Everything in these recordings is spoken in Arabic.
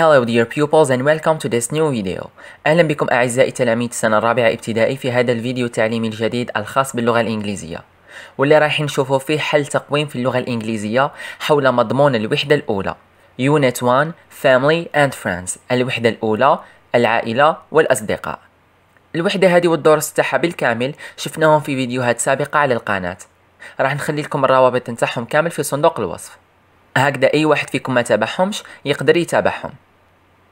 Hello dear pupils and welcome to this new video أهلا بكم أعزائي تلاميذ السنة الرابعة ابتدائي في هذا الفيديو التعليمي الجديد الخاص باللغة الإنجليزية واللي رايحين نشوفه فيه حل تقويم في اللغة الإنجليزية حول مضمون الوحدة الأولى Unit 1 Family and Friends الوحدة الأولى العائلة والأصدقاء الوحدة هذه والدرس تاعها بالكامل شفناهم في فيديوهات سابقة على القناة راح نخلي لكم الروابط نتاعهم كامل في صندوق الوصف هكذا أي واحد فيكم ما تابعهمش يقدر يتابعهم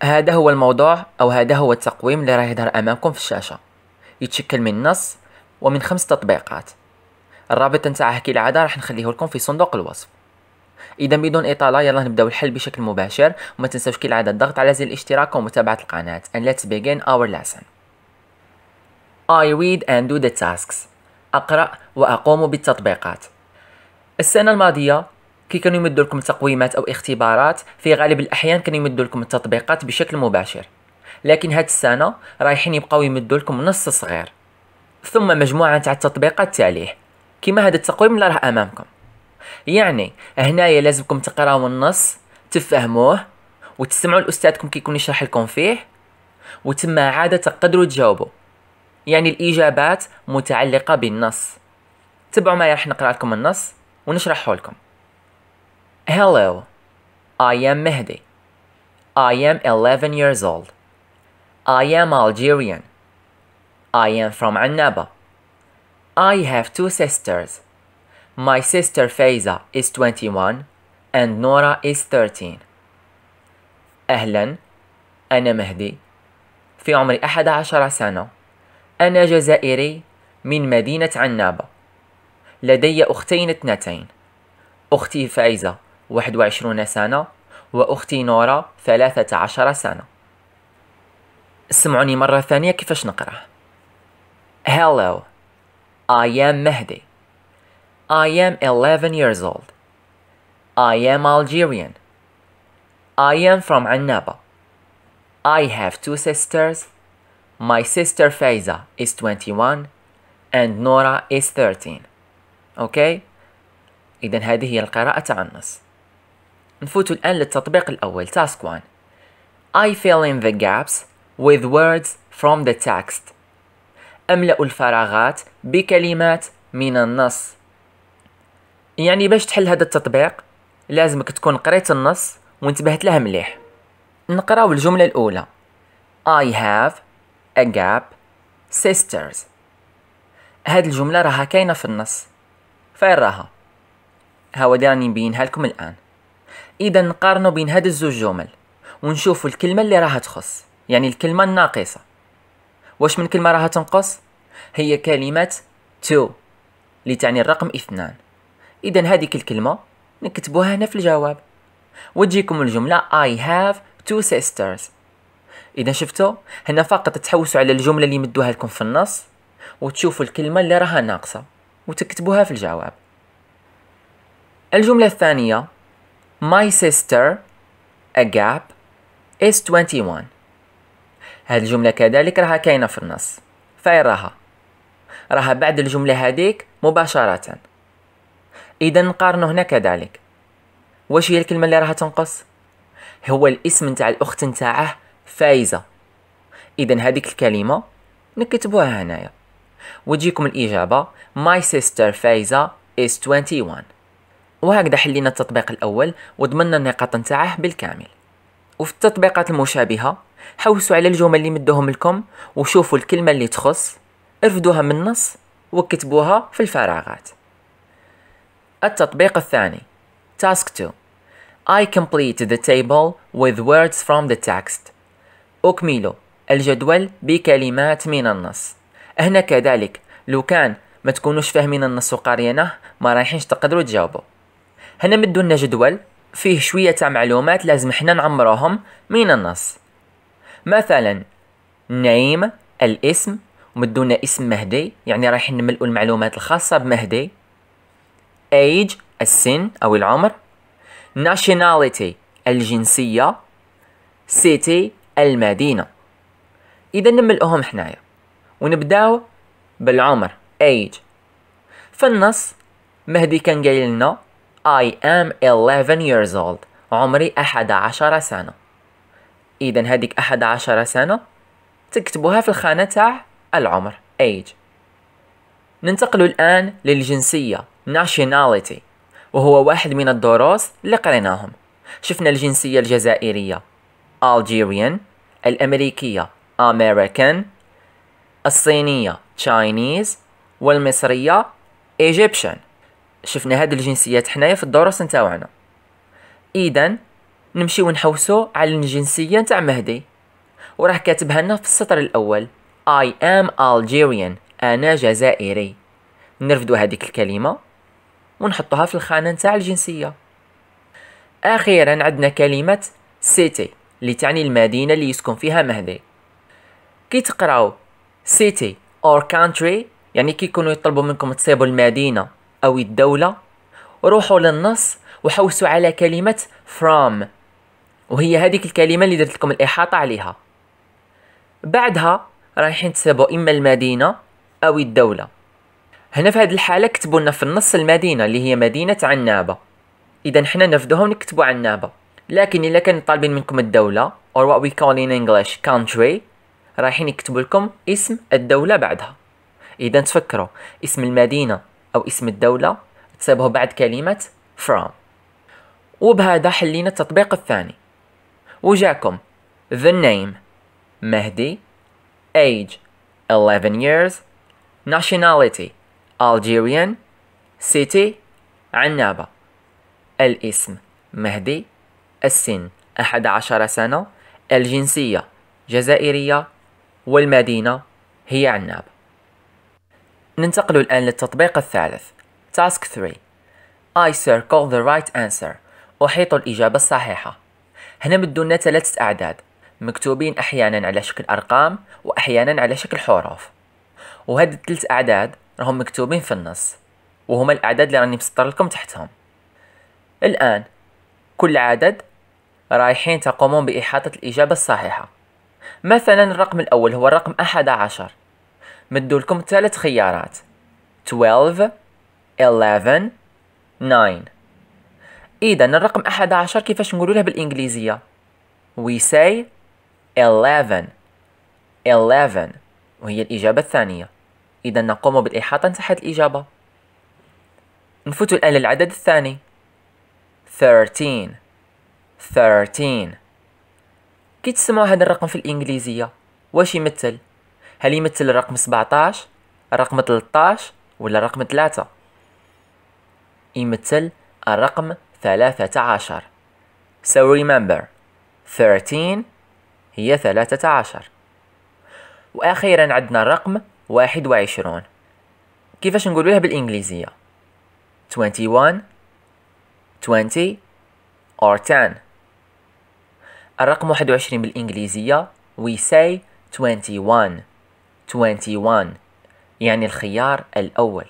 هذا هو الموضوع أو هذا هو التقويم اللي راه يظهر أمامكم في الشاشة يتشكل من نص ومن خمس تطبيقات الرابط هكي كالعادة راح نخليه لكم في صندوق الوصف إذا بدون إطالة يلا نبداو الحل بشكل مباشر وما تنساوش كالعادة الضغط على زر الاشتراك ومتابعة القناة and let's begin our lesson I read and do the tasks أقرأ وأقوم بالتطبيقات السنة الماضية كي كانوا يمدوا لكم تقويمات او اختبارات في غالب الاحيان كانوا يمدوا لكم التطبيقات بشكل مباشر لكن هاد السنه رايحين يبقاو يمدوا لكم نص صغير ثم مجموعه تاع التطبيقات تاليه كما هذا التقويم اللي راه امامكم يعني هنايا لازمكم تقراو النص تفهموه وتسمعوا لاستاذكم كيكون يشرح لكم فيه وتما عادة تقدروا تجاوبوا يعني الاجابات متعلقه بالنص تبعوا معايا راح نقرا لكم النص ونشرحه لكم Hello, I am Mehdi. I am 11 years old. I am Algerian. I am from Annaba. I have two sisters. My sister Faiza is 21 and Nora is 13. أهلا أنا مهدي في عمري 11 سنة أنا جزائري من مدينة عنابة لدي أختين اثنتين أختي فايزة 21 سنة وأختي نورا 13 سنة سمعوني مرة ثانية كيفاش نقرأ Hello I am Mehdi I am 11 years old I am Algerian I am from Annaba I have two sisters My sister Faiza is 21 and Nora is 13 okay إذا هذه هي القراءة عن النص نفوت الآن للتطبيق الأول تاسك 1 I fill in the gaps with words from the text أملأ الفراغات بكلمات من النص يعني باش تحل هذا التطبيق لازمك تكون قريت النص وانتبهت له مليح نقراو الجملة الأولى I have a gap sisters هاد الجملة راها كاينة في النص فين راها هاو راني نبينها لكم الآن اذا نقارنوا بين هاد الزوج جمل ونشوفوا الكلمه اللي راها تخص يعني الكلمه الناقصه واش من كلمه راها تنقص هي كلمه تو اللي تعني الرقم اثنان اذا هذيك الكلمه نكتبوها هنا في الجواب وتجيكم الجمله I have two sisters اذا شفتوا هنا فقط تحوسوا على الجمله اللي مدوها لكم في النص وتشوفوا الكلمه اللي راها ناقصه وتكتبوها في الجواب الجمله الثانيه My sister a gap is 21 هذه الجملة كذلك راها كاينة في النص فين راها راها بعد الجملة هذيك مباشرة إذا نقارنو هنا كذلك واش هي الكلمة اللي راها تنقص هو الاسم نتاع الأخت نتاعه فايزة إذا هذيك الكلمة نكتبوها هنايا وتجيكم الإجابة My sister فايزة is 21 وهكذا حلينا التطبيق الأول وضمننا النقاط نتاعه بالكامل وفي التطبيقات المشابهة حوسوا على الجمل اللي مدوهم لكم وشوفوا الكلمة اللي تخص ارفدوها من النص وكتبوها في الفراغات التطبيق الثاني Task 2 I complete the table with words from the text أكمله الجدول بكلمات من النص هنا كذلك لو كان ما تكونوش فاهمين النص وقارينه ما رايحينش تقدروا تجاوبوا هنا مدوا لنا جدول فيه شوية تاع معلومات لازم حنا نعمروهم من النص مثلا نعيم الاسم ومدونا اسم مهدي يعني رايح نملئوا المعلومات الخاصة بمهدي ايج السن أو العمر ناشيناليتي الجنسية سيتي المدينة إذا نملئوهم حنايا ونبداو بالعمر ايج في النص مهدي كان قايل لنا I am 11 years old عمري 11 سنة إذا هذيك 11 سنة تكتبوها في الخانة تاع العمر age ننتقل الآن للجنسية nationality وهو واحد من الدروس اللي قريناهم شفنا الجنسية الجزائرية Algerian الأمريكية American الصينية Chinese والمصرية Egyptian شفنا هاد الجنسيات حنايا في الدروس نتاعنا اذا نمشيو نحوسو على الجنسيه نتاع مهدي وراح كاتبها لنا في السطر الاول I am Algerian انا جزائري نرفدو هذيك الكلمه ونحطوها في الخانه نتاع الجنسيه اخيرا عندنا كلمه سيتي اللي تعني المدينه اللي يسكن فيها مهدي كي تقراو سيتي اور كانتري يعني كي يكونوا يطلبوا منكم تصيبوا المدينه أو الدولة روحوا للنص وحوسوا على كلمة from وهي هذيك الكلمة اللي درت لكم الإحاطة عليها بعدها رايحين تسابوا إما المدينة أو الدولة هنا في هذه الحالة كتبوا لنا في النص المدينة اللي هي مدينة عنابة إذا حنا نفدوها ونكتبوا عنابة لكن إلا كان طالبين منكم الدولة or what we call in English country رايحين يكتبوا لكم اسم الدولة بعدها إذا تفكروا اسم المدينة أو اسم الدولة تصيبه بعد كلمة from وبهذا حلينا التطبيق الثاني وجاكم the name مهدي age 11 years nationality Algerian city عنابة الاسم مهدي السن 11 سنة الجنسية جزائرية والمدينة هي عنابة ننتقل الآن للتطبيق الثالث Task 3 I circle the right answer أحيط الإجابة الصحيحة هنا بدونا لنا ثلاثة أعداد مكتوبين أحيانا على شكل أرقام وأحيانا على شكل حروف وهاد الثلاث أعداد راهم مكتوبين في النص وهما الأعداد اللي راني مسطر لكم تحتهم الآن كل عدد رايحين تقومون بإحاطة الإجابة الصحيحة مثلا الرقم الأول هو الرقم أحد عشر مدوا لكم ثلاث خيارات 12 11 9 اذا الرقم 11 كيفاش نقولوا له بالانجليزيه we say 11 11 وهي الاجابه الثانيه اذا نقوم بالاحاطه تحت الاجابه نفوت الان للعدد الثاني 13 13 كي تسمعوا هذا الرقم في الانجليزيه واش يمثل هل يمثل الرقم 17 الرقم 13 ولا الرقم 3 يمثل الرقم 13 so remember 13 هي 13 واخيرا عندنا الرقم 21 كيفاش نقول لها بالانجليزيه 21 20 or 10 الرقم 21 بالانجليزيه we say 21 21 يعني الخيار الأول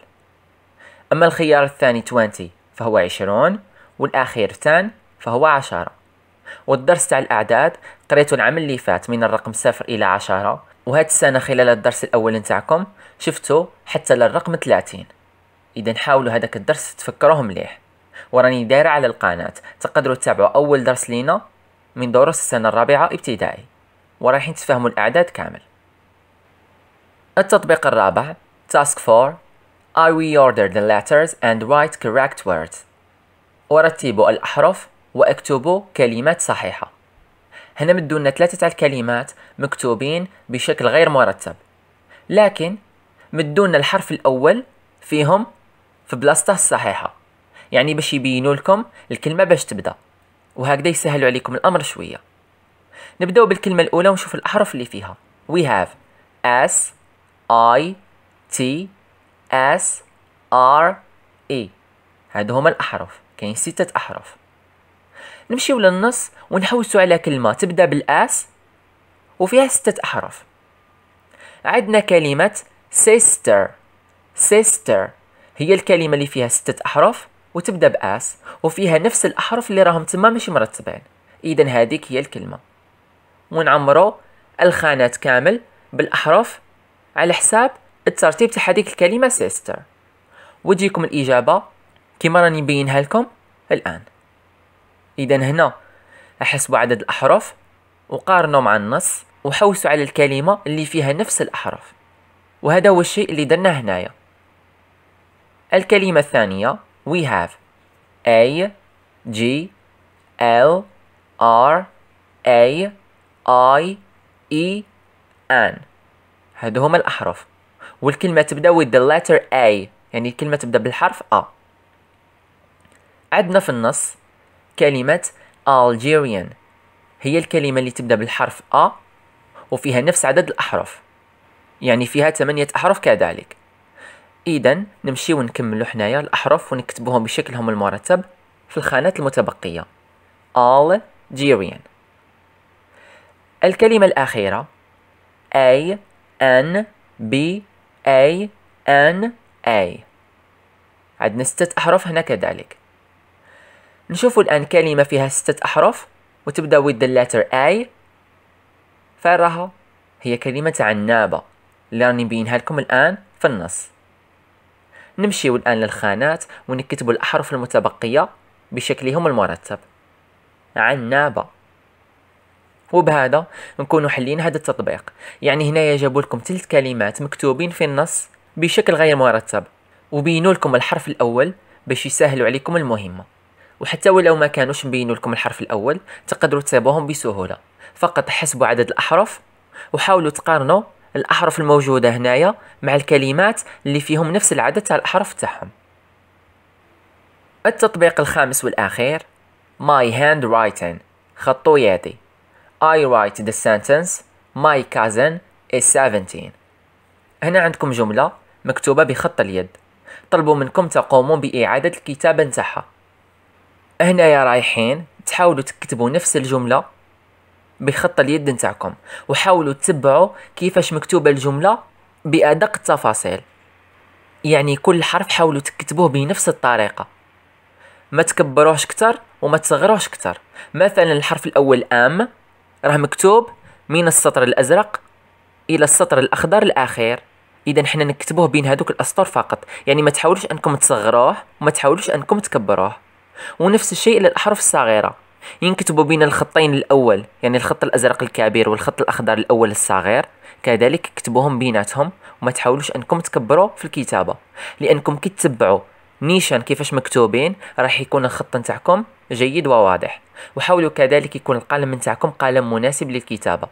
أما الخيار الثاني 20 فهو 20 والأخير 10 فهو 10 والدرس تاع الأعداد قريته العام اللي فات من الرقم 0 إلى 10 وهاد السنة خلال الدرس الأول نتاعكم شفتوا حتى للرقم 30 إذا حاولوا هذاك الدرس تفكروه مليح وراني دايرة على القناة تقدروا تتابعوا أول درس لينا من دروس السنة الرابعة ابتدائي ورايحين تفهموا الأعداد كامل التطبيق الرابع Task 4 I reorder the letters and write correct words ورتبوا الأحرف واكتبوا كلمات صحيحة هنا مدونا ثلاثة تاع الكلمات مكتوبين بشكل غير مرتب لكن مدونا الحرف الأول فيهم في بلاصته الصحيحة يعني باش يبينوا لكم الكلمة باش تبدأ وهكذا يسهلوا عليكم الأمر شوية نبدأ بالكلمة الأولى ونشوف الأحرف اللي فيها We have S اي تي اس ار اي هادو هما الاحرف كاين ستة احرف نمشيو للنص ونحوسو على كلمة تبدا بالاس وفيها ستة احرف عندنا كلمة sister sister هي الكلمة اللي فيها ستة أحرف وتبدأ بأس وفيها نفس الأحرف اللي راهم تما مش مرتبين إذا هذيك هي الكلمة ونعمرو الخانات كامل بالأحرف على حساب الترتيب تاع هذيك الكلمه سيستر وديكم الاجابه كما راني مبينها لكم الان اذا هنا احسبوا عدد الاحرف وقارنوا مع النص وحوسوا على الكلمه اللي فيها نفس الاحرف وهذا هو الشيء اللي درناه هنايا الكلمه الثانيه we have a g l r a i e n هادو هما الاحرف والكلمه تبدا with the letter A يعني الكلمه تبدا بالحرف A عندنا في النص كلمه Algerian هي الكلمه اللي تبدا بالحرف A وفيها نفس عدد الاحرف يعني فيها ثمانية احرف كذلك اذا نمشيو نكملو حنايا الاحرف ونكتبوهم بشكلهم المرتب في الخانات المتبقيه Algerian الكلمه الاخيره A N B A N A عندنا ستة أحرف هنا كذلك نشوفوا الآن كلمة فيها ستة أحرف وتبدأ with the letter A فراها هي كلمة عنابة اللي راني لكم الآن في النص نمشيو الآن للخانات ونكتبوا الأحرف المتبقية بشكلهم المرتب عنابة وبهذا نكونوا حلين هذا التطبيق يعني هنايا جابوا لكم ثلاث كلمات مكتوبين في النص بشكل غير مرتب وبينوا لكم الحرف الاول باش يسهلوا عليكم المهمه وحتى ولو ما كانوش مبينوا لكم الحرف الاول تقدروا تسابوهم بسهوله فقط حسبوا عدد الاحرف وحاولوا تقارنوا الاحرف الموجوده هنايا مع الكلمات اللي فيهم نفس العدد تاع الاحرف تاعهم التطبيق الخامس والاخير ماي هاند رايتن خطو يدي I write the sentence My cousin is 17 هنا عندكم جملة مكتوبة بخط اليد طلبوا منكم تقوموا بإعادة الكتابة نتاعها هنايا رايحين تحاولوا تكتبوا نفس الجملة بخط اليد نتاعكم وحاولوا تتبعوا كيفاش مكتوبة الجملة بأدق التفاصيل يعني كل حرف حاولوا تكتبوه بنفس الطريقة ما تكبروهش كتر وما تصغروهش كتر مثلا الحرف الأول أم راه مكتوب من السطر الازرق الى السطر الاخضر الاخير اذا حنا نكتبوه بين هذوك الاسطر فقط يعني ما تحاولوش انكم تصغروه وما تحاولوش انكم تكبروه ونفس الشيء للاحرف الصغيره ينكتبوا بين الخطين الاول يعني الخط الازرق الكبير والخط الاخضر الاول الصغير كذلك كتبوهم بيناتهم وما تحاولوش انكم تكبروا في الكتابه لانكم كي تتبعوا نيشان كيفاش مكتوبين راح يكون الخط نتاعكم جيد وواضح وحاولوا كذلك يكون القلم نتاعكم قلم مناسب للكتابة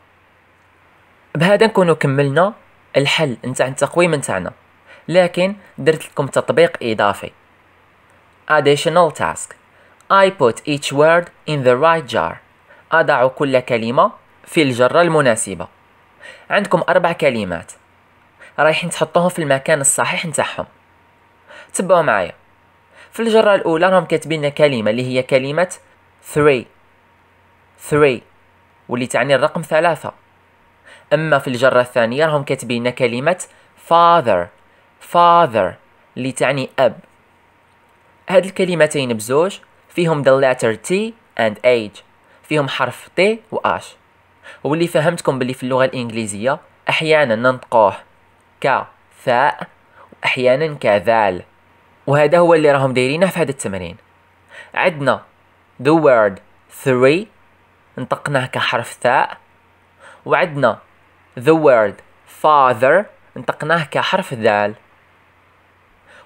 بهذا نكون كملنا الحل نتاع التقويم نتاعنا لكن درت لكم تطبيق إضافي additional task I put each word in the right jar أضع كل كلمة في الجرة المناسبة عندكم أربع كلمات رايحين تحطوهم في المكان الصحيح نتاعهم تبعوا معايا في الجرة الأولى راهم كاتبين كلمة اللي هي كلمة 3 3 واللي تعني الرقم ثلاثة أما في الجرة الثانية راهم كاتبين كلمة father father اللي تعني أب هاد الكلمتين بزوج فيهم the letter T and age فيهم حرف T و H واللي فهمتكم باللي في اللغة الإنجليزية أحيانا ننطقوه كثاء وأحيانا كذال وهذا هو اللي راهم دايرينه في هذا التمرين عندنا the word three نطقناه كحرف ثاء وعندنا the word father نطقناه كحرف ذال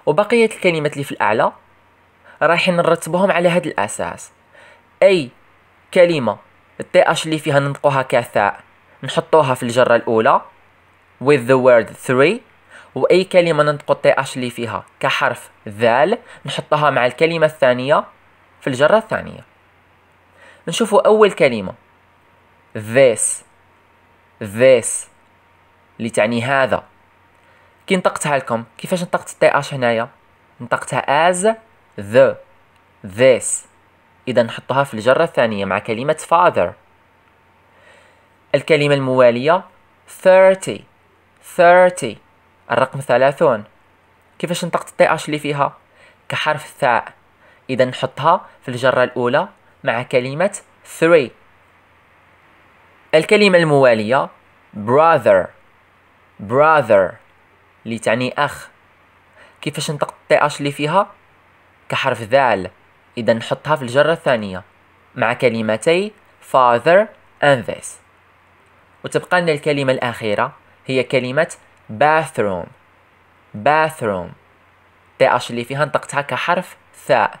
وبقية الكلمات اللي في الأعلى رايحين نرتبهم على هذا الأساس أي كلمة التي اش اللي فيها ننطقوها كثاء نحطوها في الجرة الأولى with the word three واي كلمه ننطق الطي اش اللي فيها كحرف ذال نحطها مع الكلمه الثانيه في الجره الثانيه نشوفوا اول كلمه this this اللي تعني هذا كي نطقتها لكم كيفاش نطقت الطي اش هنايا نطقتها as the this اذا نحطها في الجره الثانيه مع كلمه father الكلمه المواليه 30 30 الرقم ثلاثون كيفاش نطقت اش اللي فيها كحرف ثاء اذا نحطها في الجرة الاولى مع كلمة three الكلمة الموالية brother brother اللي تعني أخ كيفاش نطق اش اللي فيها كحرف ذال إذا نحطها في الجرة الثانية مع كلمتي father and this وتبقى لنا الكلمة الأخيرة هي كلمة bathroom bathroom تاء اللي فيها نطقتها كحرف ثاء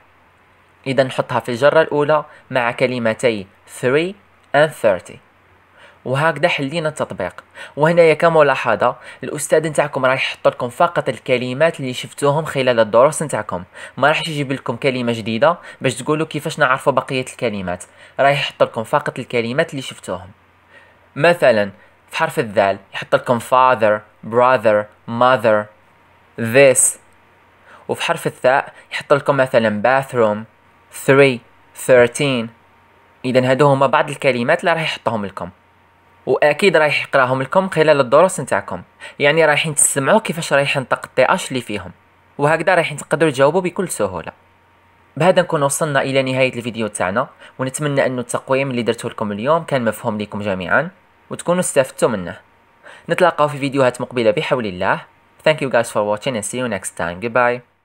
إذا نحطها في الجرة الأولى مع كلمتي 3 and 30 وهكذا حلينا التطبيق وهنايا كملاحظة الأستاذ نتاعكم راح يحط لكم فقط الكلمات اللي شفتوهم خلال الدروس نتاعكم ما راح يجيب لكم كلمة جديدة باش تقولوا كيفاش نعرفوا بقية الكلمات راح يحط لكم فقط الكلمات اللي شفتوهم مثلا في حرف الذال يحط لكم father brother mother this وفي حرف الثاء يحط لكم مثلا bathroom three thirteen إذا هادو هما بعض الكلمات اللي راح يحطهم لكم واكيد رايح يقراهم لكم خلال الدروس نتاعكم يعني رايحين تسمعوا كيفاش رايح نطق اش اللي فيهم وهكذا رايحين تقدروا تجاوبوا بكل سهوله بهذا نكون وصلنا الى نهايه الفيديو تاعنا ونتمنى ان التقويم اللي درته لكم اليوم كان مفهوم لكم جميعا وتكونوا استفدتوا منه نتلاقاو في فيديوهات مقبلة بحول الله Thank you guys for watching and see you next time. Goodbye.